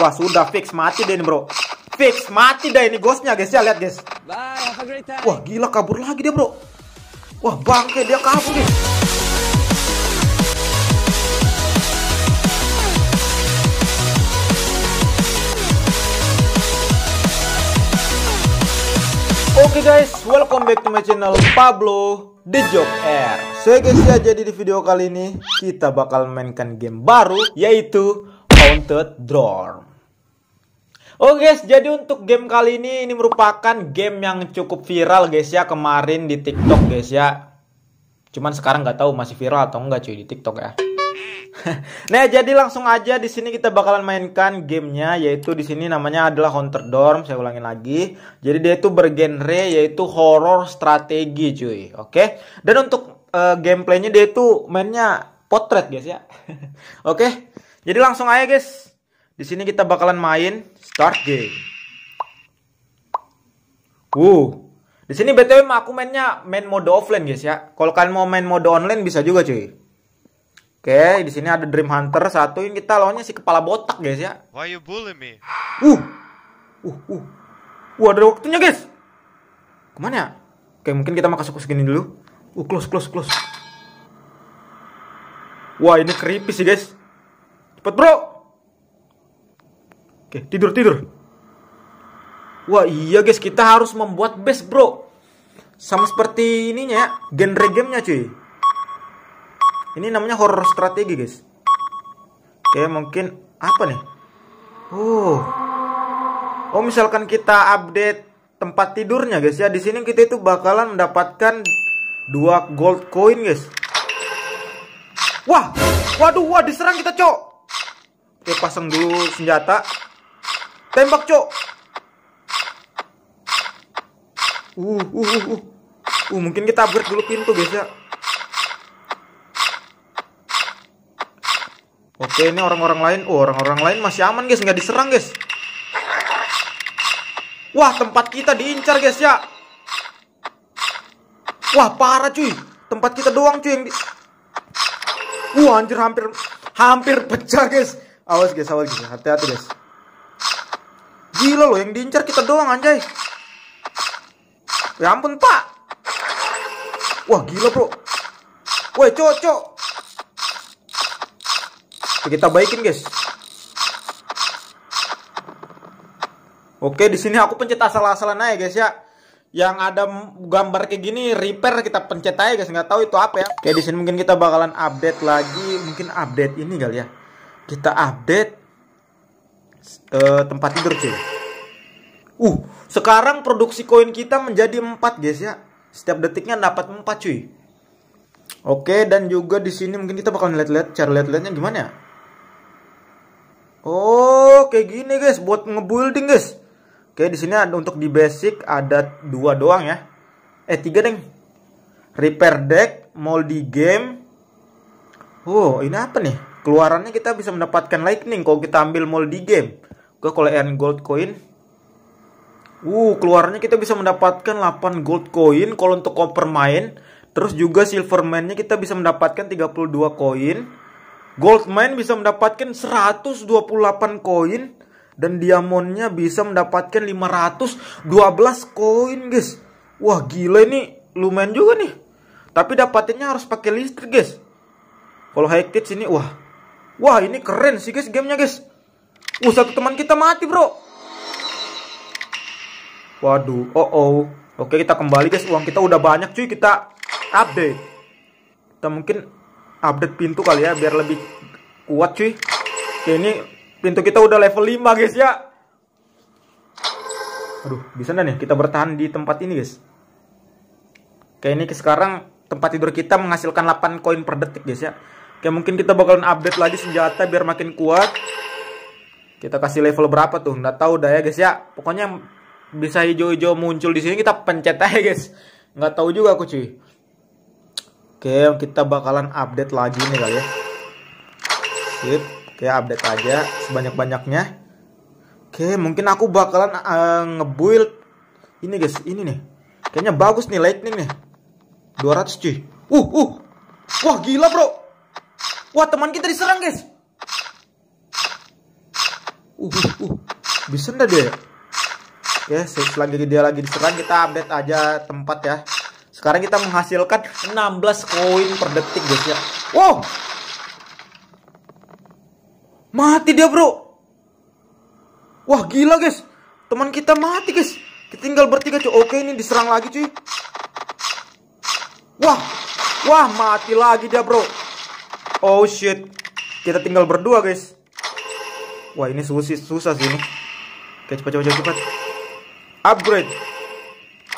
Wah sudah fix mati deh ini bro Fix mati deh ini ghostnya guys ya lihat guys Wah gila kabur lagi dia bro Wah bangke dia kabur nih Oke okay guys, welcome back to my channel Pablo The Job Air. So guys ya, jadi di video kali ini kita bakal mainkan game baru yaitu Haunted Dorm. Oke oh, guys, jadi untuk game kali ini ini merupakan game yang cukup viral guys ya kemarin di TikTok guys ya. Cuman sekarang nggak tahu masih viral atau enggak cuy di TikTok ya. nah, jadi langsung aja di sini kita bakalan mainkan gamenya yaitu di sini namanya adalah Hunter Dorm, saya ulangin lagi. Jadi dia itu bergenre yaitu horror strategi cuy. Oke. Dan untuk uh, gameplaynya dia itu mainnya potret guys ya. Oke. Jadi langsung aja guys. Di sini kita bakalan main start game. Wow. Di sini BTW aku mainnya main mode offline guys ya. Kalau kalian mau main mode online bisa juga cuy. Oke, di sini ada Dream Hunter satu ini kita lawannya si kepala botak guys ya. Why you bully me? Uh. Uh, uh. Uh, ada waktunya guys. Kemana ya? Oke, mungkin kita masuk ke segini dulu. Uh, close, close, close. Wah, ini creepy sih guys. Cepet bro. Oke, tidur tidur. Wah iya guys, kita harus membuat base bro. Sama seperti ininya ya, genre gamenya cuy. Ini namanya horror strategi guys. Oke, mungkin apa nih? Oh, oh misalkan kita update tempat tidurnya guys ya. Di sini kita itu bakalan mendapatkan dua gold coin guys. Wah, waduh, wah diserang kita cok. Oke, pasang dulu senjata. Tembak, Cok. Uh, uh, uh, uh. Uh, mungkin kita upgrade dulu pintu biasa. Ya. Oke, ini orang-orang lain. Oh, orang-orang lain masih aman, guys. Nggak diserang, guys. Wah, tempat kita diincar, guys, ya. Wah, parah, cuy. Tempat kita doang, cuy, yang di... Wah, uh, anjir, hampir... Hampir pecah, guys. Awas, guys. Awas, guys. Hati-hati, guys. Gila loh yang diincar kita doang anjay. Ya ampun, Pak. Wah, gila, Bro. Woi, cocok. Kita baikin, guys. Oke, di sini aku pencet asal-asalan aja guys ya. Yang ada gambar kayak gini repair kita pencet aja guys, nggak tahu itu apa ya. Oke, di sini mungkin kita bakalan update lagi, mungkin update ini kali ya. Kita update uh, tempat tidur cuy. Uh, sekarang produksi koin kita menjadi 4 guys ya. Setiap detiknya dapat 4 cuy. Oke, dan juga di sini mungkin kita bakal lihat-lihat cara lihat-lihatnya gimana ya. Oh, kayak gini guys buat ngebuilding guys. Oke, di sini ada untuk di basic ada dua doang ya. Eh, tiga deng. Repair deck, moldy game. Oh, ini apa nih? keluarannya kita bisa mendapatkan lightning kalau kita ambil mall di game ke kalau earn gold coin uh keluarannya kita bisa mendapatkan 8 gold coin kalau untuk copper main terus juga silver mainnya kita bisa mendapatkan 32 koin gold main bisa mendapatkan 128 koin dan diamondnya bisa mendapatkan 512 koin guys wah gila ini lumayan juga nih tapi dapatnya harus pakai listrik guys kalau high sini ini wah Wah ini keren sih guys gamenya guys. Uh satu teman kita mati bro. Waduh, oh oh. Oke kita kembali guys, uang kita udah banyak cuy kita update. Kita mungkin update pintu kali ya biar lebih kuat cuy. Oke ini pintu kita udah level 5 guys ya. Aduh, bisa nih kita bertahan di tempat ini guys? Oke ini sekarang tempat tidur kita menghasilkan 8 koin per detik guys ya. Oke, ya, mungkin kita bakalan update lagi senjata biar makin kuat. Kita kasih level berapa tuh? Nggak tahu dah ya, guys ya. Pokoknya bisa hijau-hijau muncul di sini kita pencet aja, guys. Nggak tahu juga aku, cuy. Oke, kita bakalan update lagi nih kali ya. Sip. Oke, update aja sebanyak-banyaknya. Oke, mungkin aku bakalan uh, ngebuild ini, guys. Ini nih. Kayaknya bagus nih lightning nih. 200 cuy. Uh, uh. Wah, gila, Bro. Wah, teman kita diserang, guys. Uh, uh, uh. Bisa nggak dia? Ya, selagi dia lagi diserang, kita update aja tempat ya. Sekarang kita menghasilkan 16 koin per detik, guys ya. Wow. Mati dia, Bro. Wah, gila, guys. Teman kita mati, guys. Kita tinggal bertiga, cuy. Oke, ini diserang lagi, cuy. Wah. Wah, mati lagi dia, Bro. Oh shit. Kita tinggal berdua, guys. Wah, ini susi susah sih ini. Oke, cepat cepat cepat. Upgrade.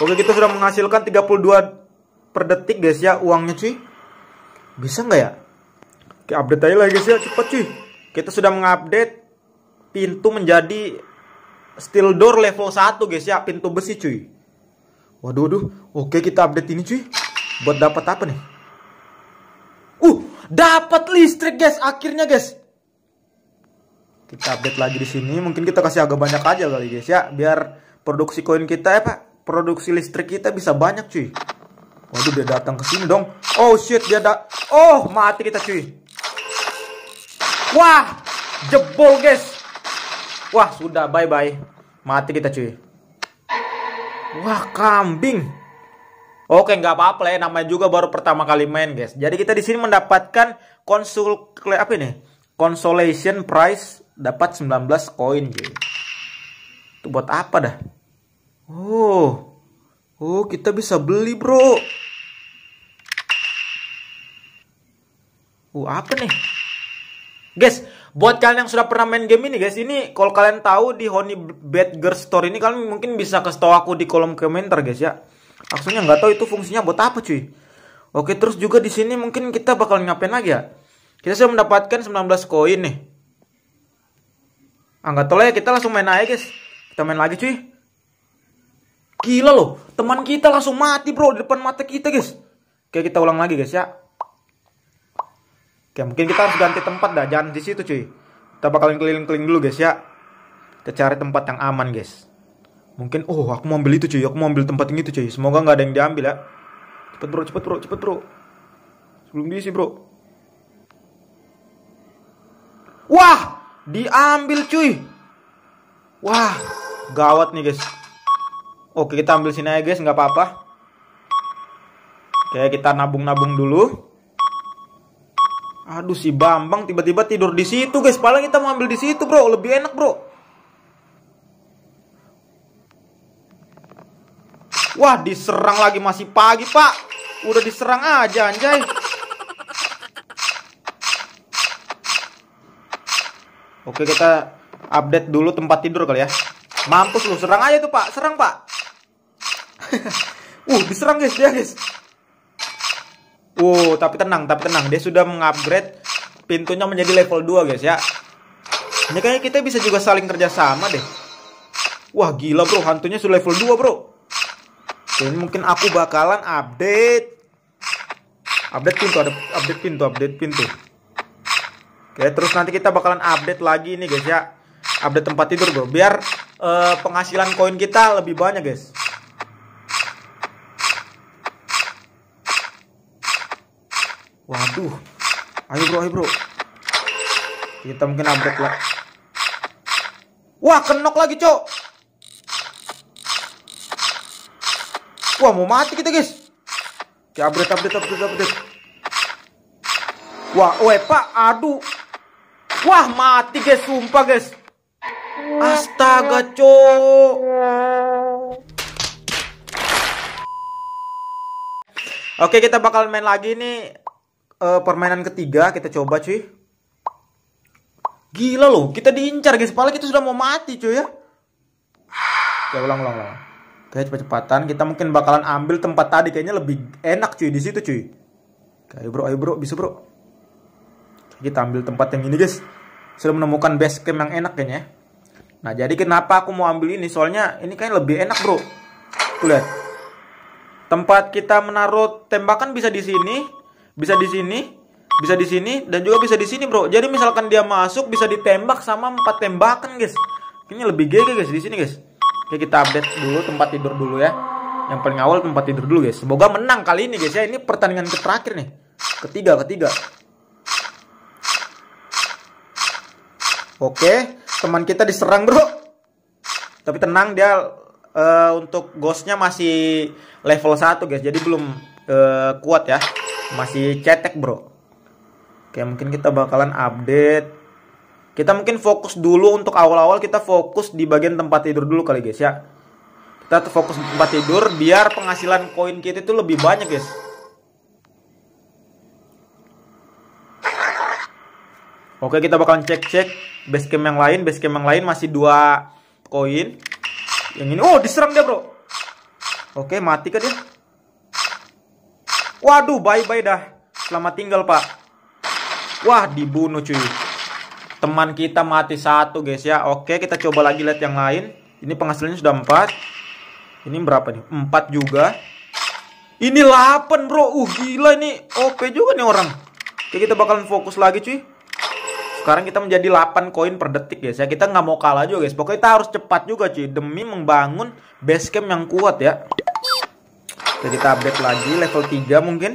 Oke, kita sudah menghasilkan 32 per detik, guys ya uangnya, cuy. Bisa nggak ya? Oke, update aja lagi guys ya, cepat cuy. Kita sudah mengupdate pintu menjadi steel door level 1, guys ya, pintu besi, cuy. Waduh, waduh. Oke, kita update ini, cuy. Buat dapat apa nih? Uh, Dapat listrik guys, akhirnya guys. Kita update lagi di sini. Mungkin kita kasih agak banyak aja kali guys ya, biar produksi koin kita ya pak, produksi listrik kita bisa banyak cuy. Waduh dia datang ke sini dong. Oh shit dia ada Oh mati kita cuy. Wah jebol guys. Wah sudah bye bye. Mati kita cuy. Wah kambing. Oke, nggak apa-apa lah ya. Namanya juga baru pertama kali main, guys. Jadi kita di sini mendapatkan konsul apa ini? Consolation prize dapat 19 koin, guys. Itu buat apa dah? Oh. Oh, kita bisa beli, Bro. Uh, apa nih? Guys, buat kalian yang sudah pernah main game ini guys, ini kalau kalian tahu di Honey Badger Store ini kalian mungkin bisa ke store aku di kolom komentar guys ya. Aksennya nggak tahu itu fungsinya buat apa cuy. Oke, terus juga di sini mungkin kita bakal ngapain lagi ya? Kita sudah mendapatkan 19 koin nih. Ah, nggak tahu lah ya, kita langsung main aja, guys. Kita main lagi cuy. Gila loh, teman kita langsung mati bro di depan mata kita guys. Oke, kita ulang lagi guys ya. Oke, mungkin kita harus ganti tempat dah, jangan di situ cuy. Kita bakal keliling-keliling dulu guys ya. Kita cari tempat yang aman guys mungkin oh aku mau ambil itu cuy aku mau ambil tempat ini tuh cuy semoga nggak ada yang diambil ya cepet bro cepet bro cepet bro sebelum diisi bro wah diambil cuy wah gawat nih guys oke kita ambil sini aja guys nggak apa-apa oke kita nabung-nabung dulu aduh si Bambang tiba-tiba tidur di situ guys paling kita mau ambil di situ bro lebih enak bro Wah, diserang lagi masih pagi, Pak. Udah diserang aja, anjay. Oke, kita update dulu tempat tidur kali ya. Mampus lu, serang aja tuh, Pak. Serang, Pak. uh, diserang, guys, dia, guys. Uh, tapi tenang, tapi tenang. Dia sudah mengupgrade pintunya menjadi level 2, guys, ya. Ini kayaknya kita bisa juga saling kerjasama deh. Wah, gila, Bro. Hantunya sudah level 2, Bro. Ini mungkin aku bakalan update update pintu ada update pintu update pintu oke terus nanti kita bakalan update lagi ini, guys ya update tempat tidur bro biar uh, penghasilan koin kita lebih banyak guys waduh ayo bro ayo bro kita mungkin update lah wah kenok lagi cok Wah mau mati kita guys. Oke update update update update Wah oe oh, eh, pak aduh. Wah mati guys sumpah guys. Astaga cok. Oke kita bakal main lagi nih uh, permainan ketiga kita coba cuy. Gila loh kita diincar guys. Paling kita sudah mau mati cuy ya. Ya ulang ulang ulang. Oke, cepat-cepatan. Kita mungkin bakalan ambil tempat tadi. Kayaknya lebih enak cuy di situ cuy. Oke, ayo bro, ayo bro, bisa bro. Kita ambil tempat yang ini guys. Sudah menemukan base camp yang enak kayaknya. Ya. Nah, jadi kenapa aku mau ambil ini? Soalnya ini kayaknya lebih enak bro. Tuh lihat. Tempat kita menaruh tembakan bisa di sini, bisa di sini, bisa di sini, dan juga bisa di sini bro. Jadi misalkan dia masuk bisa ditembak sama empat tembakan guys. Kayaknya lebih gede guys di sini guys. Oke kita update dulu tempat tidur dulu ya. Yang paling awal tempat tidur dulu guys. Semoga menang kali ini guys ya. Ini pertandingan ke terakhir nih. Ketiga, ketiga. Oke, teman kita diserang bro. Tapi tenang dia uh, untuk ghostnya masih level 1 guys. Jadi belum uh, kuat ya. Masih cetek bro. Oke mungkin kita bakalan update kita mungkin fokus dulu untuk awal-awal kita fokus di bagian tempat tidur dulu kali guys ya. Kita fokus tempat tidur biar penghasilan koin kita itu lebih banyak guys. Oke kita bakal cek-cek base basecamp yang lain. base Basecamp yang lain masih dua koin. Yang ini, oh diserang dia bro. Oke mati ke kan dia. Waduh bye-bye dah. Selamat tinggal pak. Wah dibunuh cuy teman kita mati satu guys ya oke kita coba lagi lihat yang lain ini penghasilannya sudah 4 ini berapa nih 4 juga ini 8 bro uh gila ini oke juga nih orang oke kita bakalan fokus lagi cuy sekarang kita menjadi 8 koin per detik guys ya kita nggak mau kalah juga guys pokoknya kita harus cepat juga cuy demi membangun base camp yang kuat ya Oke, kita update lagi level 3 mungkin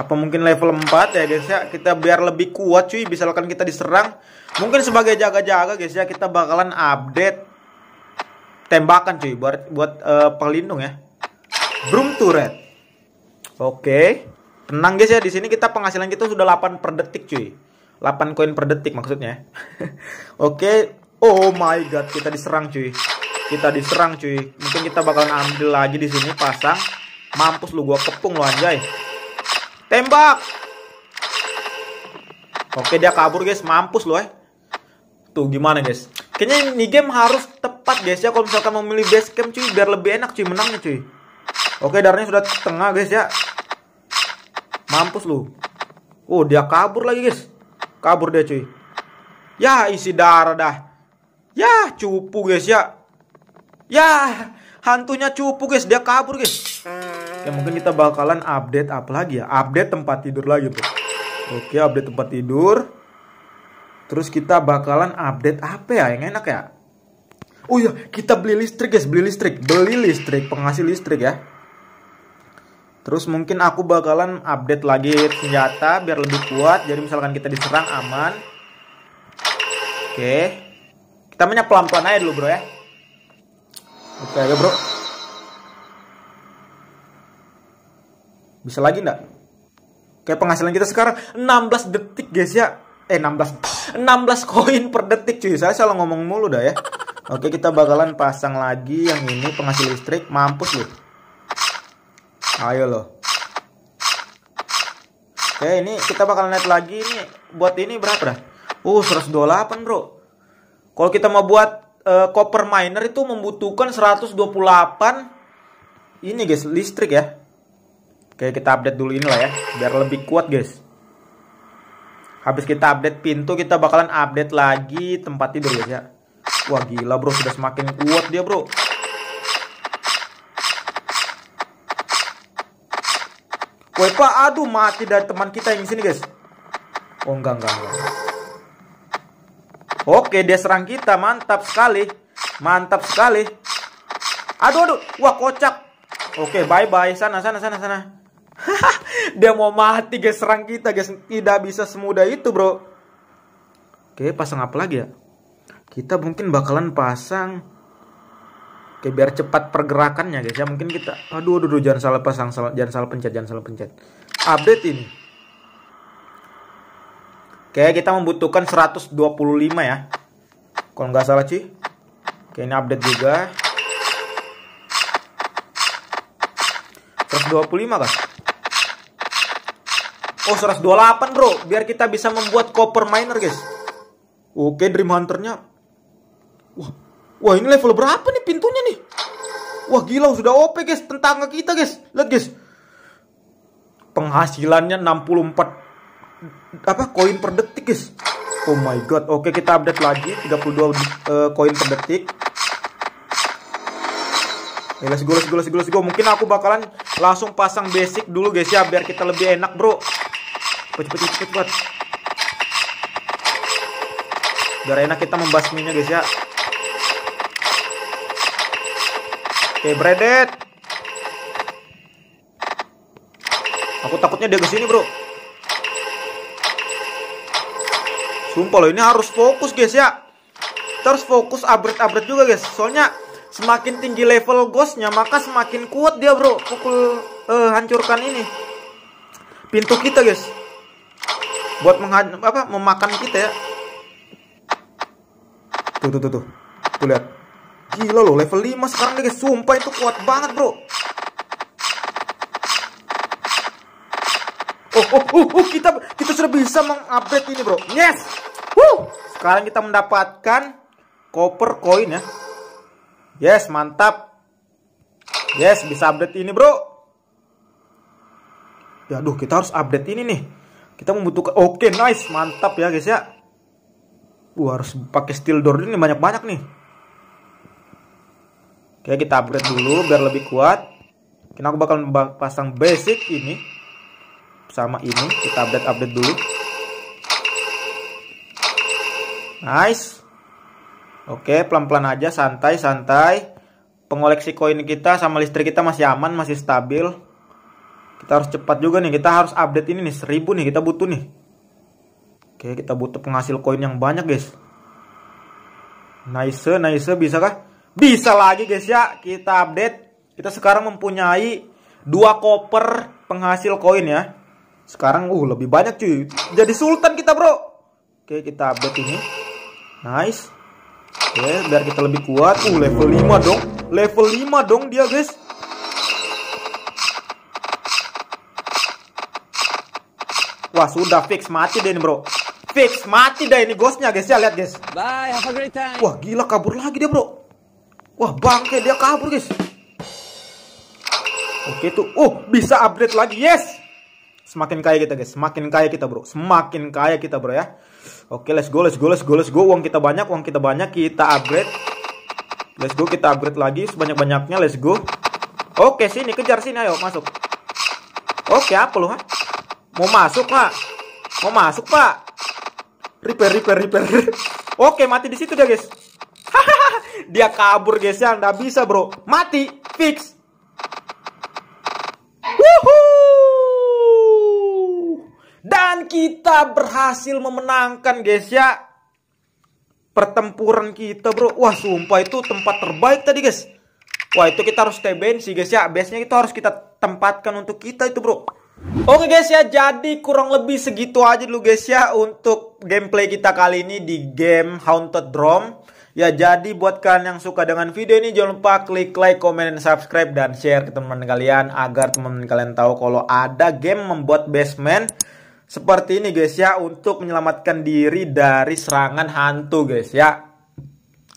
apa mungkin level 4 ya guys ya kita biar lebih kuat cuy misalkan kita diserang mungkin sebagai jaga-jaga guys ya kita bakalan update tembakan cuy buat buat uh, pelindung ya broom turret oke okay. tenang guys ya di sini kita penghasilan kita sudah 8 per detik cuy 8 koin per detik maksudnya oke okay. oh my god kita diserang cuy kita diserang cuy mungkin kita bakalan ambil lagi di sini pasang mampus lu gua kepung lu anjay Tembak. Oke, dia kabur, guys. Mampus loh, eh. Tuh, gimana, guys? Kayaknya ini game harus tepat, guys, ya. Kalau misalkan memilih base camp, cuy, biar lebih enak, cuy, menangnya, cuy. Oke, darahnya sudah setengah guys, ya. Mampus lu. Oh, dia kabur lagi, guys. Kabur dia, cuy. Ya, isi darah dah. Ya, cupu, guys, ya. Ya, hantunya cupu, guys. Dia kabur, guys ya mungkin kita bakalan update apa lagi ya update tempat tidur lagi gitu. bro oke update tempat tidur terus kita bakalan update apa ya yang enak ya oh iya, kita beli listrik guys beli listrik beli listrik penghasil listrik ya Terus mungkin aku bakalan update lagi senjata biar lebih kuat. Jadi misalkan kita diserang aman. Oke. Kita mainnya pelan-pelan aja dulu, Bro ya. Oke, ya, Bro. Bisa lagi nggak? Kayak penghasilan kita sekarang 16 detik guys ya. Eh 16 16 koin per detik cuy. Saya selalu ngomong mulu dah ya. Oke, kita bakalan pasang lagi yang ini penghasil listrik. Mampus lu. Ayo loh. Oke, ini kita bakalan net lagi ini. Buat ini berapa dah? Uh, 128, Bro. Kalau kita mau buat uh, copper miner itu membutuhkan 128 ini guys, listrik ya. Oke, kita update dulu ini lah ya, biar lebih kuat, guys. Habis kita update pintu, kita bakalan update lagi tempat tidur, guys ya. Wah, gila, bro, sudah semakin kuat dia, bro. Woi, Pak, aduh mati dari teman kita yang sini, guys. Oh, enggak, enggak, enggak. Oke, dia serang kita. Mantap sekali. Mantap sekali. Aduh, aduh. Wah, kocak. Oke, bye-bye. Sana, sana, sana, sana. dia mau mati guys serang kita guys tidak bisa semudah itu bro oke pasang apa lagi ya kita mungkin bakalan pasang oke biar cepat pergerakannya guys ya mungkin kita aduh aduh, aduh jangan salah pasang salah, jangan salah pencet jangan salah pencet update ini oke kita membutuhkan 125 ya kalau nggak salah sih oke ini update juga 125 guys Oh 128 bro Biar kita bisa membuat copper miner guys Oke dream hunternya Wah, wah ini level berapa nih pintunya nih Wah gila sudah OP guys Tentang kita guys Lihat guys Penghasilannya 64 Apa koin per detik guys Oh my god Oke kita update lagi 32 eh, koin uh, per detik eh, let's go, let's go, let's go, let's go. Mungkin aku bakalan langsung pasang basic dulu guys ya biar kita lebih enak, Bro cepet cepet cepet cepet biar enak kita membasminya guys ya oke breaded. aku takutnya dia kesini bro sumpah loh ini harus fokus guys ya Terus fokus upgrade-upgrade juga guys soalnya semakin tinggi level ghostnya maka semakin kuat dia bro pukul uh, hancurkan ini pintu kita guys buat menghad apa memakan kita ya tuh tuh tuh tuh tuh lihat gila lo level 5 sekarang nih guys sumpah itu kuat banget bro oh oh oh, oh kita kita sudah bisa mengupdate ini bro yes Woo! sekarang kita mendapatkan copper coin ya yes mantap yes bisa update ini bro ya aduh kita harus update ini nih kita membutuhkan oke okay, nice mantap ya guys ya. Wah harus pakai steel door ini banyak-banyak nih. Oke kita upgrade dulu biar lebih kuat. kita aku bakal pasang basic ini sama ini kita update update dulu. Nice. Oke pelan-pelan aja santai santai. Pengoleksi koin kita sama listrik kita masih aman masih stabil. Kita harus cepat juga nih, kita harus update ini nih, 1000 nih, kita butuh nih. Oke, kita butuh penghasil koin yang banyak, guys. Nice, nice, bisa kah? Bisa lagi, guys ya. Kita update. Kita sekarang mempunyai dua koper penghasil koin ya. Sekarang uh lebih banyak cuy. Jadi sultan kita, Bro. Oke, kita update ini. Nice. Oke, biar kita lebih kuat. Uh, level 5 dong. Level 5 dong dia, guys. Wah sudah fix mati deh ini bro. Fix mati deh ini ghostnya guys ya lihat guys. Bye, have a great time. Wah gila kabur lagi dia bro. Wah bangke dia kabur guys. Oke tuh. Oh bisa upgrade lagi yes. Semakin kaya kita guys, semakin kaya kita bro, semakin kaya kita bro ya. Oke let's go let's go let's go let's go. Uang kita banyak, uang kita banyak kita upgrade. Let's go kita upgrade lagi sebanyak-banyaknya let's go. Oke sini kejar sini ayo masuk. Oke apa lu ha? Mau masuk, Pak. Mau masuk, Pak. Repair, repair, repair. Oke, mati di situ dia, guys. dia kabur, guys. Yang nggak bisa, bro. Mati. Fix. Wuhu! Dan kita berhasil memenangkan, guys, ya. Pertempuran kita, bro. Wah, sumpah itu tempat terbaik tadi, guys. Wah, itu kita harus tebensi sih, guys, ya. Biasanya itu harus kita tempatkan untuk kita itu, bro. Oke guys ya, jadi kurang lebih segitu aja dulu guys ya untuk gameplay kita kali ini di game Haunted Drum. Ya jadi buat kalian yang suka dengan video ini jangan lupa klik like, komen, dan subscribe dan share ke teman-teman kalian agar teman-teman kalian tahu kalau ada game membuat basement seperti ini guys ya untuk menyelamatkan diri dari serangan hantu guys ya.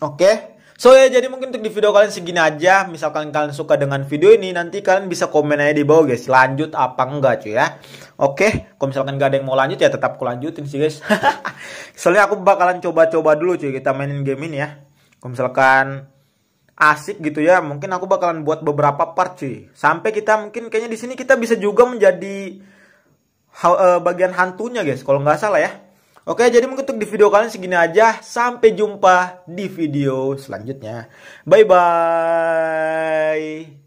Oke. Okay? So ya jadi mungkin untuk di video kalian segini aja. Misalkan kalian suka dengan video ini nanti kalian bisa komen aja di bawah guys. Lanjut apa enggak cuy ya. Oke, kalau misalkan gak ada yang mau lanjut ya tetap aku lanjutin sih guys. Soalnya aku bakalan coba-coba dulu cuy kita mainin game ini ya. Kalau misalkan asik gitu ya, mungkin aku bakalan buat beberapa part cuy. Sampai kita mungkin kayaknya di sini kita bisa juga menjadi eh, bagian hantunya guys kalau nggak salah ya. Oke, jadi mungkin untuk di video kalian segini aja. Sampai jumpa di video selanjutnya. Bye-bye.